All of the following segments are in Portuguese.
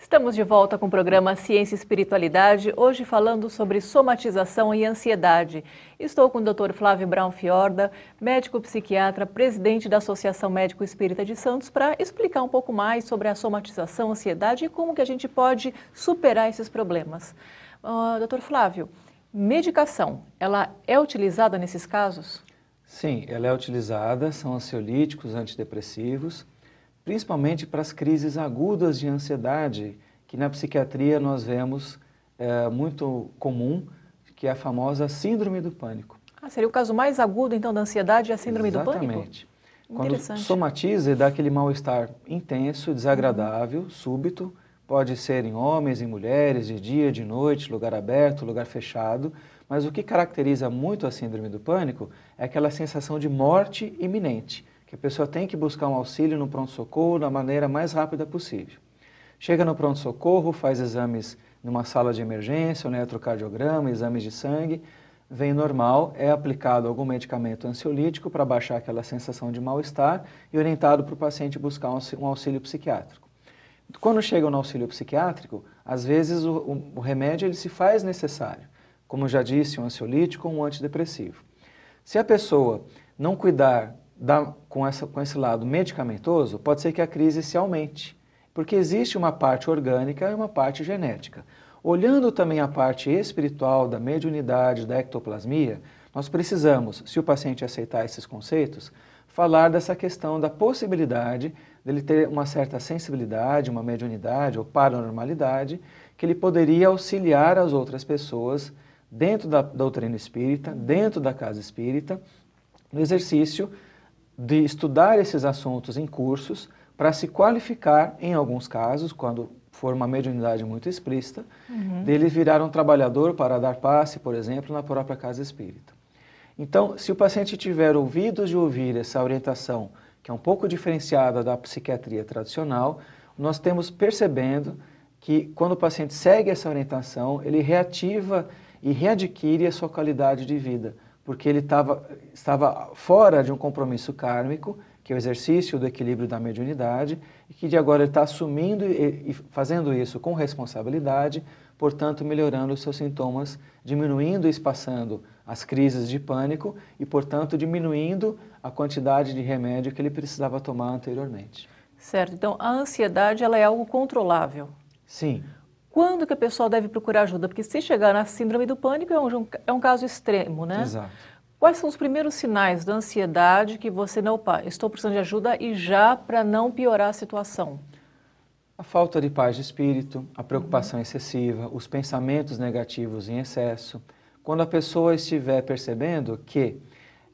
Estamos de volta com o programa Ciência e Espiritualidade, hoje falando sobre somatização e ansiedade. Estou com o Dr. Flávio Brown Fiorda, médico psiquiatra, presidente da Associação Médico Espírita de Santos, para explicar um pouco mais sobre a somatização, ansiedade e como que a gente pode superar esses problemas. Uh, ah, Dr. Flávio, Medicação, ela é utilizada nesses casos? Sim, ela é utilizada, são ansiolíticos, antidepressivos, principalmente para as crises agudas de ansiedade, que na psiquiatria nós vemos é, muito comum, que é a famosa síndrome do pânico. Ah, seria o caso mais agudo, então, da ansiedade, é a síndrome Exatamente. do pânico? Exatamente. Quando somatiza e dá aquele mal-estar intenso, desagradável, súbito, Pode ser em homens, em mulheres, de dia, de noite, lugar aberto, lugar fechado, mas o que caracteriza muito a síndrome do pânico é aquela sensação de morte iminente, que a pessoa tem que buscar um auxílio no pronto-socorro da maneira mais rápida possível. Chega no pronto-socorro, faz exames numa sala de emergência, um né, eletrocardiograma, exames de sangue, vem normal, é aplicado algum medicamento ansiolítico para baixar aquela sensação de mal-estar e orientado para o paciente buscar um auxílio psiquiátrico. Quando chega no auxílio psiquiátrico, às vezes o, o, o remédio ele se faz necessário, como já disse, um ansiolítico ou um antidepressivo. Se a pessoa não cuidar da, com, essa, com esse lado medicamentoso, pode ser que a crise se aumente, porque existe uma parte orgânica e uma parte genética. Olhando também a parte espiritual da mediunidade, da ectoplasmia, nós precisamos, se o paciente aceitar esses conceitos, falar dessa questão da possibilidade dele ter uma certa sensibilidade, uma mediunidade ou paranormalidade, que ele poderia auxiliar as outras pessoas dentro da doutrina espírita, dentro da casa espírita, no exercício de estudar esses assuntos em cursos para se qualificar, em alguns casos, quando for uma mediunidade muito explícita, uhum. dele virar um trabalhador para dar passe, por exemplo, na própria casa espírita. Então, se o paciente tiver ouvidos de ouvir essa orientação que é um pouco diferenciada da psiquiatria tradicional, nós temos percebendo que quando o paciente segue essa orientação, ele reativa e readquire a sua qualidade de vida, porque ele tava, estava fora de um compromisso kármico, que é o exercício do equilíbrio da mediunidade, e que de agora ele está assumindo e, e fazendo isso com responsabilidade, portanto melhorando os seus sintomas, diminuindo e espaçando as crises de pânico e, portanto, diminuindo a quantidade de remédio que ele precisava tomar anteriormente. Certo. Então, a ansiedade ela é algo controlável. Sim. Quando que a pessoa deve procurar ajuda? Porque se chegar na síndrome do pânico é um, é, é um caso extremo, né? Exato. Quais são os primeiros sinais da ansiedade que você não, opa, estou precisando de ajuda e já para não piorar a situação? A falta de paz de espírito, a preocupação uhum. excessiva, os pensamentos negativos em excesso, quando a pessoa estiver percebendo que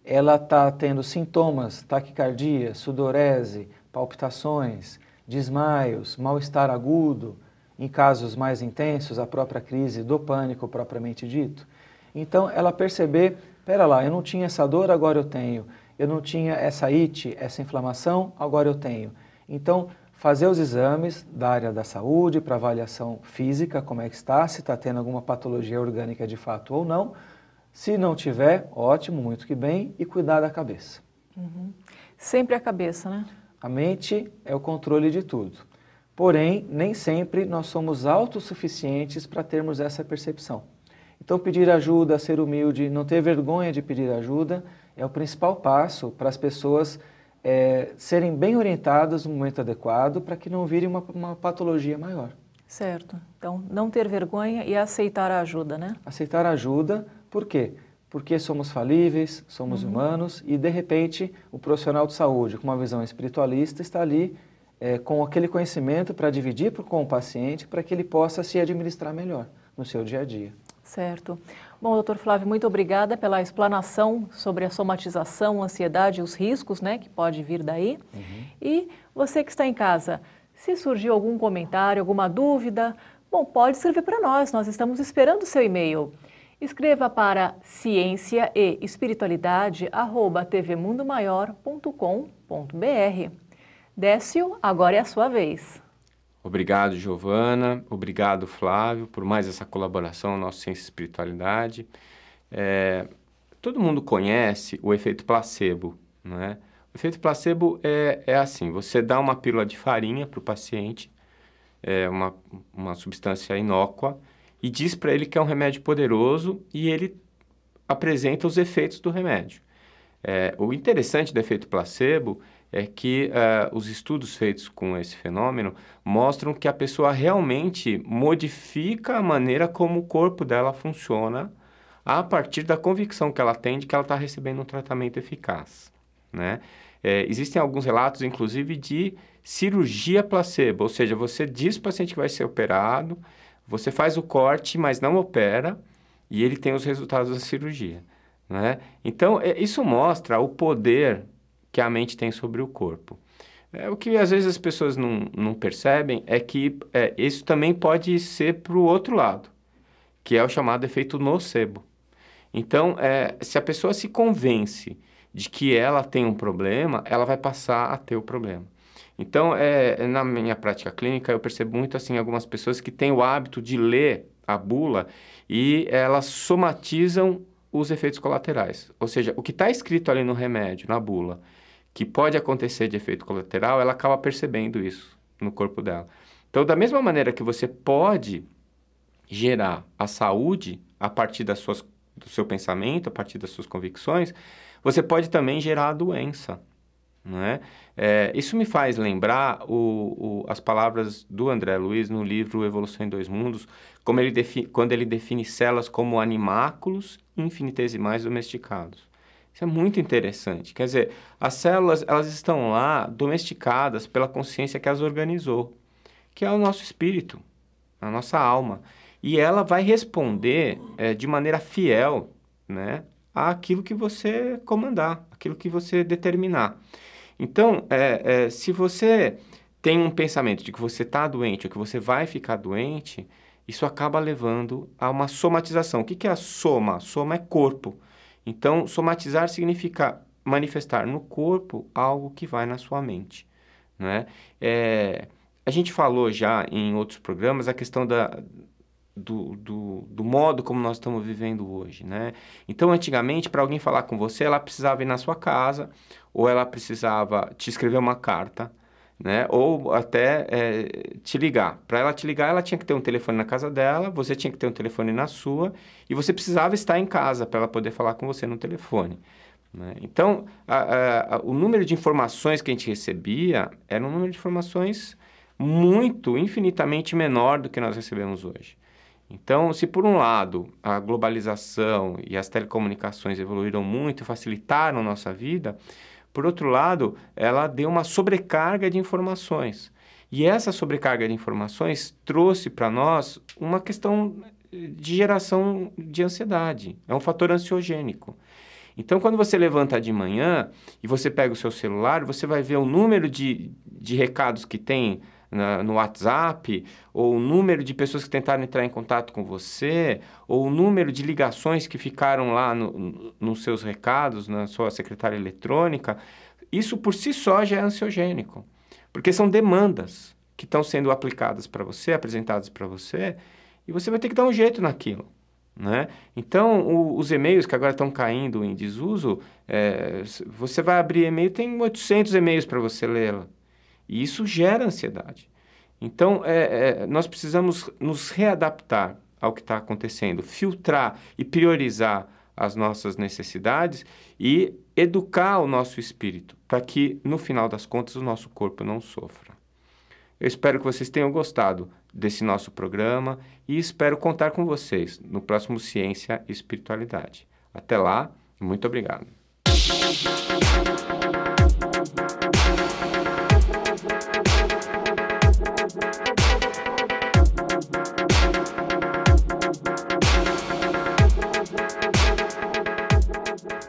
ela está tendo sintomas, taquicardia, sudorese, palpitações, desmaios, mal-estar agudo, em casos mais intensos, a própria crise do pânico propriamente dito. Então, ela perceber, pera lá, eu não tinha essa dor, agora eu tenho. Eu não tinha essa it, essa inflamação, agora eu tenho. Então, fazer os exames da área da saúde para avaliação física, como é que está, se está tendo alguma patologia orgânica de fato ou não. Se não tiver, ótimo, muito que bem, e cuidar da cabeça. Uhum. Sempre a cabeça, né? A mente é o controle de tudo. Porém, nem sempre nós somos autossuficientes para termos essa percepção. Então, pedir ajuda, ser humilde, não ter vergonha de pedir ajuda é o principal passo para as pessoas é, serem bem orientadas no momento adequado para que não vire uma, uma patologia maior. Certo. Então, não ter vergonha e aceitar a ajuda, né? Aceitar a ajuda, por quê? Porque somos falíveis, somos uhum. humanos e, de repente, o profissional de saúde, com uma visão espiritualista, está ali é, com aquele conhecimento para dividir com o paciente para que ele possa se administrar melhor no seu dia a dia. Certo. Bom, doutor Flávio, muito obrigada pela explanação sobre a somatização, ansiedade e os riscos né, que pode vir daí. Uhum. E você que está em casa, se surgiu algum comentário, alguma dúvida, bom, pode escrever para nós, nós estamos esperando o seu e-mail. Escreva para ciência e espiritualidade Décio, agora é a sua vez. Obrigado, Giovana. Obrigado, Flávio, por mais essa colaboração no nosso Ciência e Espiritualidade. É, todo mundo conhece o efeito placebo, não é? O efeito placebo é, é assim, você dá uma pílula de farinha para o paciente, é uma, uma substância inócua, e diz para ele que é um remédio poderoso e ele apresenta os efeitos do remédio. É, o interessante do efeito placebo é que uh, os estudos feitos com esse fenômeno mostram que a pessoa realmente modifica a maneira como o corpo dela funciona a partir da convicção que ela tem de que ela está recebendo um tratamento eficaz. Né? É, existem alguns relatos, inclusive, de cirurgia placebo, ou seja, você diz para o paciente que vai ser operado, você faz o corte, mas não opera, e ele tem os resultados da cirurgia. Né? Então, é, isso mostra o poder que a mente tem sobre o corpo. É, o que às vezes as pessoas não, não percebem é que é, isso também pode ser para o outro lado, que é o chamado efeito nocebo. Então, é, se a pessoa se convence de que ela tem um problema, ela vai passar a ter o problema. Então, é, na minha prática clínica, eu percebo muito assim algumas pessoas que têm o hábito de ler a bula e elas somatizam os efeitos colaterais. Ou seja, o que está escrito ali no remédio, na bula, que pode acontecer de efeito colateral, ela acaba percebendo isso no corpo dela. Então, da mesma maneira que você pode gerar a saúde a partir das suas, do seu pensamento, a partir das suas convicções, você pode também gerar a doença. Né? É, isso me faz lembrar o, o, as palavras do André Luiz no livro Evolução em Dois Mundos, ele quando ele define células como animáculos infinitesimais domesticados. Isso é muito interessante. Quer dizer, as células elas estão lá domesticadas pela consciência que as organizou, que é o nosso espírito, a nossa alma. E ela vai responder é, de maneira fiel né, àquilo que você comandar, aquilo que você determinar. Então, é, é, se você tem um pensamento de que você está doente ou que você vai ficar doente, isso acaba levando a uma somatização. O que é a soma? soma é corpo. Então, somatizar significa manifestar no corpo algo que vai na sua mente. Né? É, eh, a gente falou já em outros programas a questão da, do, do, do modo como nós estamos vivendo hoje. Né? Então, antigamente, para alguém falar com você, ela precisava ir na sua casa ou ela precisava te escrever uma carta né? Ou até é, te ligar. Para ela te ligar, ela tinha que ter um telefone na casa dela, você tinha que ter um telefone na sua, e você precisava estar em casa para ela poder falar com você no telefone. Né? Então, a, a, o número de informações que a gente recebia era um número de informações muito, infinitamente menor do que nós recebemos hoje. Então, se por um lado a globalização e as telecomunicações evoluíram muito, facilitaram nossa vida, por outro lado, ela deu uma sobrecarga de informações. E essa sobrecarga de informações trouxe para nós uma questão de geração de ansiedade. É um fator ansiogênico. Então, quando você levanta de manhã e você pega o seu celular, você vai ver o número de, de recados que tem na, no WhatsApp, ou o número de pessoas que tentaram entrar em contato com você, ou o número de ligações que ficaram lá no, no, nos seus recados, na sua secretária eletrônica, isso por si só já é ansiogênico. Porque são demandas que estão sendo aplicadas para você, apresentadas para você, e você vai ter que dar um jeito naquilo. Né? Então, o, os e-mails que agora estão caindo em desuso, é, você vai abrir e-mail, tem 800 e-mails para você ler e isso gera ansiedade. Então, é, é, nós precisamos nos readaptar ao que está acontecendo, filtrar e priorizar as nossas necessidades e educar o nosso espírito para que, no final das contas, o nosso corpo não sofra. Eu espero que vocês tenham gostado desse nosso programa e espero contar com vocês no próximo Ciência e Espiritualidade. Até lá, muito obrigado.